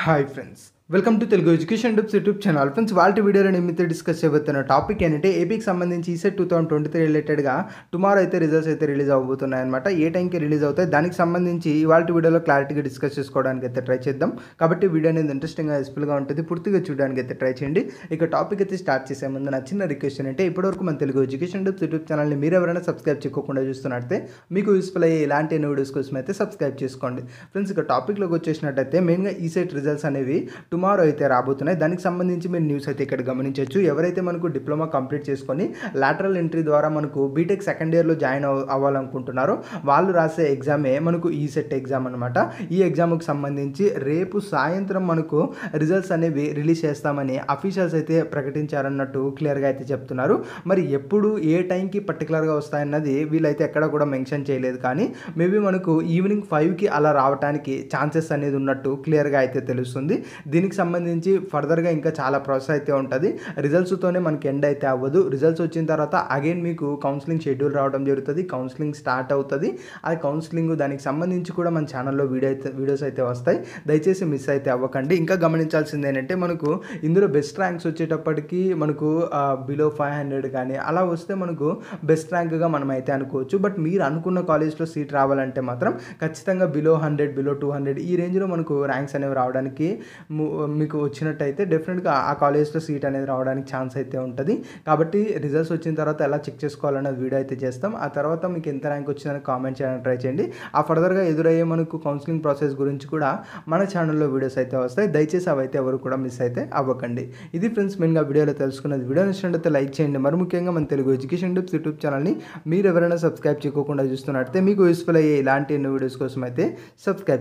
hyphens. Welcome to Telugu education tips YouTube channel friends వాళ్ళ వీడియోలో మీతో డిస్కస్ చేయబోతున్న టాపిక్ ఏంటంటే ఏపీకి సంబంధించి ECET two thousand twenty three రిలేటెడ్గా టుమారో అయితే రిజల్ట్స్ అయితే రిలీజ్ అవబోతున్నాయి అనమాట ఏ టైంకి రిలీజ్ అవుతాయి దానికి సంబంధించి ఇవాళ వీడియోలో క్లారిటీగా డిస్కస్ చేసుకోవడానికి అయితే ట్రై చేద్దాం కాబట్టి వీడియో అనేది ఇంట్రెస్టింగ్గా యూస్ఫుల్గా ఉంటుంది పూర్తిగా చూడడానికి అయితే ట్రై చేయండి ఇక టాపిక్ అయితే స్టార్ట్ చేసే ముందు నా చిన్న రిక్వెస్ట్ ఏంటంటే ఇప్పటివరకు మన తెలుగు ఎడ్యుకేషన్ డిప్స్ యూట్యూబ్ ఛానల్ని మీరు ఎవరైనా సబ్స్క్రైబ్ చేసుకోకుండా చూస్తున్నట్టే మీకు యూస్ఫుల్ అయ్యే ఇలాంటి ఎన్ని వీడియోస్ కోసం అయితే సబ్స్క్రైబ్ చేసుకోండి ఫ్రెండ్స్ ఇక టాపిక్లోకి వచ్చేసినట్టయితే మెయిన్గా ఈసెట్ రిజల్ట్స్ అనేవి టుమారో అయితే రాబోతున్నాయి దానికి సంబంధించి మీరు న్యూస్ అయితే ఇక్కడ గమనించవచ్చు ఎవరైతే మనకు డిప్లొమా కంప్లీట్ చేసుకొని లాటరల్ ఎంట్రీ ద్వారా మనకు బీటెక్ సెకండ్ ఇయర్లో జాయిన్ అవ్వాలనుకుంటున్నారో వాళ్ళు రాసే ఎగ్జామే మనకు e ఈ సెట్ ఎగ్జామ్ అనమాట ఈ ఎగ్జామ్కి సంబంధించి రేపు సాయంత్రం మనకు రిజల్ట్స్ అనేవి రిలీజ్ చేస్తామని అఫీషియల్స్ అయితే ప్రకటించారన్నట్టు క్లియర్గా అయితే చెప్తున్నారు మరి ఎప్పుడు ఏ టైంకి పర్టికులర్గా వస్తాయన్నది వీళ్ళైతే ఎక్కడ కూడా మెన్షన్ చేయలేదు కానీ మేబీ మనకు ఈవినింగ్ ఫైవ్కి అలా రావడానికి ఛాన్సెస్ అనేది ఉన్నట్టు క్లియర్గా అయితే తెలుస్తుంది దీనికి దీనికి సంబంధించి ఫర్దర్గా ఇంకా చాలా ప్రాసెస్ అయితే ఉంటుంది రిజల్ట్స్తోనే మనకి ఎండ్ అయితే అవ్వదు రిజల్ట్స్ వచ్చిన తర్వాత అగైన్ మీకు కౌన్సిలింగ్ షెడ్యూల్ రావడం జరుగుతుంది కౌన్సిలింగ్ స్టార్ట్ అవుతుంది ఆ కౌన్సిలింగ్ దానికి సంబంధించి కూడా మన ఛానల్లో వీడియో అయితే వీడియోస్ అయితే వస్తాయి దయచేసి మిస్ అయితే అవ్వకండి ఇంకా గమనించాల్సింది ఏంటంటే మనకు ఇందులో బెస్ట్ ర్యాంక్స్ వచ్చేటప్పటికి మనకు బిలో ఫైవ్ హండ్రెడ్ కానీ అలా వస్తే మనకు బెస్ట్ ర్యాంక్గా మనం అయితే అనుకోవచ్చు బట్ మీరు అనుకున్న కాలేజ్లో సీట్ రావాలంటే మాత్రం ఖచ్చితంగా below hundred below two hundred ఈ రేంజ్లో మనకు ర్యాంక్స్ అనేవి రావడానికి మీకు వచ్చినట్టయితే డెఫినెట్గా ఆ కాలేజ్లో సీట్ అనేది రావడానికి ఛాన్స్ అయితే ఉంటుంది కాబట్టి రిజల్ట్స్ వచ్చిన తర్వాత ఎలా చెక్ చేసుకోవాలన్నది వీడియో అయితే చేస్తాం ఆ తర్వాత మీకు ఎంత ర్యాంక్ వచ్చిందని కామెంట్ చేయడానికి ట్రై చేయండి ఆ ఫర్దర్గా ఎదురయ్యే మనకు కౌన్సిలింగ్ ప్రాసెస్ గురించి కూడా మన ఛానల్లో వీడియోస్ అయితే వస్తాయి దయచేసి అవైతే ఎవరు కూడా మిస్ అయితే అవ్వకండి ఇది ఫ్రెండ్స్ మెయిన్గా వీడియోలో తెలుసుకున్నది వీడియో అయితే లైక్ చేయండి మరి ముఖ్యంగా మన తెలుగు ఎడ్యుకేషన్ డిప్స్ యూట్యూబ్ ఛానల్ని మీరు ఎవరైనా సబ్స్క్రైబ్ చేయకుండా చూస్తున్నట్లయితే మీకు యూస్ఫుల్ అయ్యే ఇలాంటి ఎన్నో వీడియోస్ కోసం అయితే సబ్స్క్రైబ్